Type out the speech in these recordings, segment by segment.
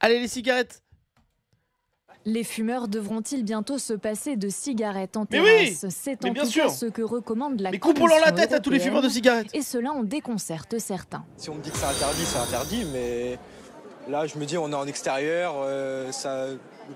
Allez, les cigarettes les fumeurs devront-ils bientôt se passer de cigarettes en terrasse oui C'est en bien tout sûr. ce que recommande la Mais coupons-leur la tête à tous les fumeurs de cigarettes Et cela en déconcerte certains. Si on me dit que c'est interdit, c'est interdit, mais Là, je me dis, on est en extérieur, euh, ça,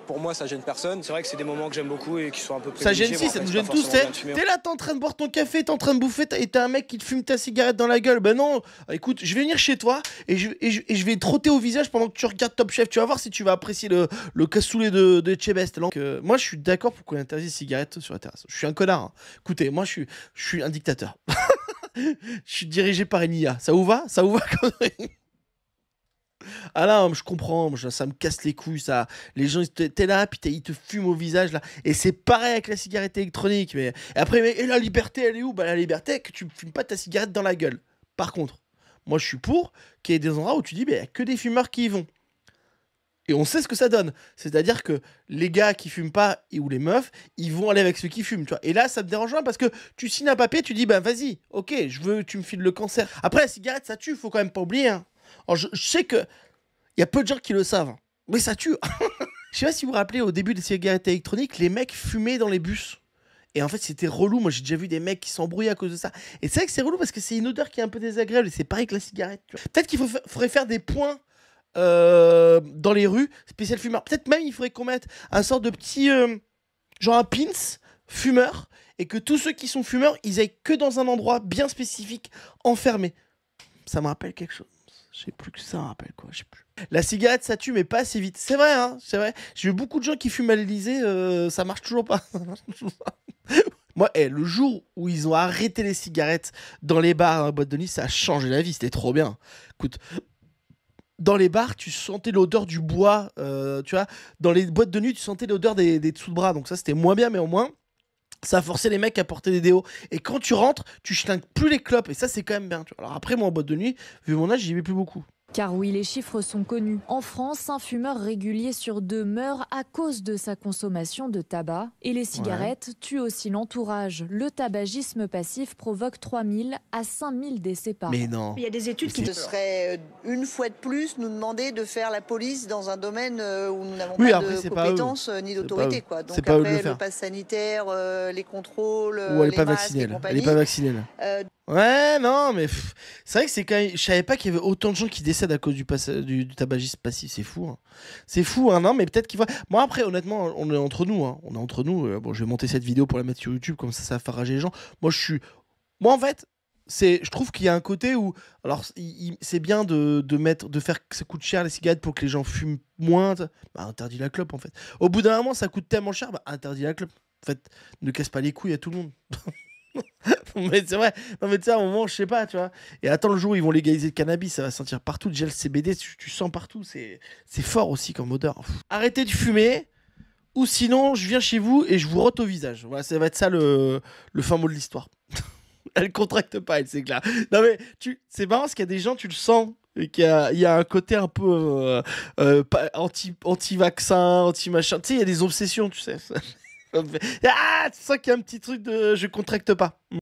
pour moi, ça gêne personne. C'est vrai que c'est des moments que j'aime beaucoup et qui sont un peu Ça gêne si, ça nous gêne tous. T'es là, t'es en train de boire ton café, t'es en train de bouffer, et t'as un mec qui te fume ta cigarette dans la gueule. Ben non, écoute, je vais venir chez toi et je, vais trotter au visage pendant que tu regardes Top Chef. Tu vas voir si tu vas apprécier le, cassoulet de, de Chebest. Euh, moi, je suis d'accord pour qu'on interdise les cigarettes sur la terrasse. Je suis un connard. Hein. Écoutez, moi, je suis, un dictateur. je suis dirigé par une IA. Ça vous va Ça vous va Ah là, je comprends, ça me casse les couilles, ça. Les gens, t'es là, puis ils te fument au visage, là. Et c'est pareil avec la cigarette électronique. Mais et après, mais, la liberté, elle est où Bah, la liberté, que tu ne fumes pas ta cigarette dans la gueule. Par contre, moi, je suis pour qu'il y ait des endroits où tu dis, mais il n'y a que des fumeurs qui y vont. Et on sait ce que ça donne. C'est-à-dire que les gars qui fument pas et ou les meufs, ils vont aller avec ceux qui fument, tu vois. Et là, ça me dérange pas parce que tu signes un papier, tu dis, ben vas-y, ok, je veux, tu me files le cancer. Après, la cigarette, ça tue, faut quand même pas oublier. Hein. Alors, je, sais que il y a peu de gens qui le savent. Mais ça tue. Je sais pas si vous vous rappelez, au début des cigarettes électroniques, les mecs fumaient dans les bus. Et en fait, c'était relou. Moi, j'ai déjà vu des mecs qui s'embrouillaient à cause de ça. Et c'est vrai que c'est relou parce que c'est une odeur qui est un peu désagréable. Et c'est pareil que la cigarette. Peut-être qu'il faudrait faire des points euh, dans les rues spécial fumeur. Peut-être même il faudrait qu'on mette un sort de petit. Euh, genre un pins fumeur. Et que tous ceux qui sont fumeurs, ils aillent que dans un endroit bien spécifique, enfermé. Ça me rappelle quelque chose. J'ai plus que ça, rappelle quoi. Plus... La cigarette, ça tue, mais pas assez vite. C'est vrai, hein, c'est vrai. J'ai vu beaucoup de gens qui fument à l'Elysée, euh, ça marche toujours pas. Moi, eh, le jour où ils ont arrêté les cigarettes dans les bars, dans hein, la boîte de nuit, ça a changé la vie, c'était trop bien. Écoute, dans les bars, tu sentais l'odeur du bois, euh, tu vois. Dans les boîtes de nuit, tu sentais l'odeur des, des dessous de bras, donc ça c'était moins bien, mais au moins ça a forcé les mecs à porter des déos. Et quand tu rentres, tu chlingues plus les clopes. Et ça, c'est quand même bien. Alors après, moi, en boîte de nuit, vu mon âge, j'y vais plus beaucoup. Car oui, les chiffres sont connus. En France, un fumeur régulier sur deux meurt à cause de sa consommation de tabac. Et les cigarettes tuent aussi l'entourage. Le tabagisme passif provoque 3 000 à 000 décès par an. Mais non. Il y a des études qui... Ce serait euh, une fois de plus nous demander de faire la police dans un domaine euh, où nous n'avons pas de compétences euh, ni d'autorité. Quoi. Donc après, le, pass sanitaire, les contrôles, Ou elle n'est pas vaccinée. Elle n'est pas vaccinée. Ouais, non, mais c'est vrai que c'est quand Je savais pas qu'il y avait autant de gens qui décèdent à cause du, tabagisme passif. C'est fou. Hein. C'est fou, hein, mais peut-être qu'il va. Moi, après, honnêtement, on est entre nous. Hein. On est entre nous. Euh, bon, je vais monter cette vidéo pour la mettre sur YouTube, comme ça, ça va les gens. Moi, je suis. Moi, en fait, c'est je trouve qu'il y a un côté où alors c'est bien de, mettre de faire que ça coûte cher les cigarettes pour que les gens fument moins bah, interdit la clope en fait au bout d'un moment ça coûte tellement cher bah, interdit la clope en fait ne casse pas les couilles à tout le monde mais c'est vrai. Non, mais tu sais, à un moment, je sais pas, tu vois. Et attends le jour où ils vont légaliser le cannabis, ça va sentir partout. Déjà, le CBD, tu, sens partout. C'est fort aussi comme odeur. Arrêtez de fumer. Ou sinon, je viens chez vous et je vous rote au visage. Voilà, ça va être ça le, le fin mot de l'histoire. elle contracte pas, elle clair. Non mais tu, c'est marrant parce qu'il y a des gens, tu le sens. Il y, a, un côté un peu euh, euh, anti, anti-vaccin, anti-machin. Tu sais, il y a des obsessions, tu sais. ah, tu sens qu'il y a un petit truc de je contracte pas.